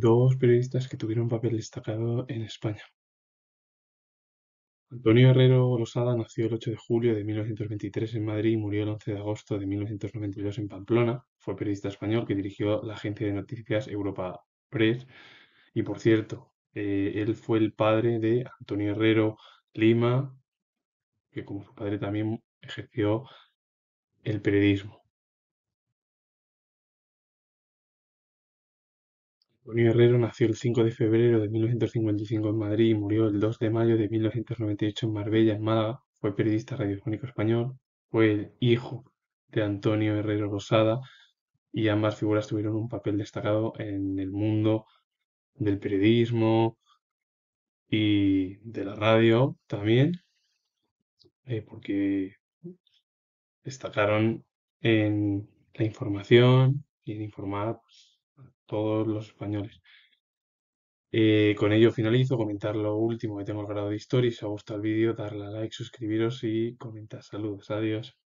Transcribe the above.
dos periodistas que tuvieron un papel destacado en España. Antonio Herrero Rosada nació el 8 de julio de 1923 en Madrid y murió el 11 de agosto de 1992 en Pamplona. Fue periodista español que dirigió la agencia de noticias Europa Press. Y por cierto, eh, él fue el padre de Antonio Herrero Lima, que como su padre también ejerció el periodismo. Antonio Herrero nació el 5 de febrero de 1955 en Madrid y murió el 2 de mayo de 1998 en Marbella, en Málaga. Fue periodista radiofónico español, fue el hijo de Antonio Herrero Rosada y ambas figuras tuvieron un papel destacado en el mundo del periodismo y de la radio también, eh, porque destacaron en la información y en informar pues, todos los españoles. Eh, con ello finalizo, comentar lo último que tengo el grado de historia. Si os ha gustado el vídeo, darle a like, suscribiros y comentar. Saludos, adiós.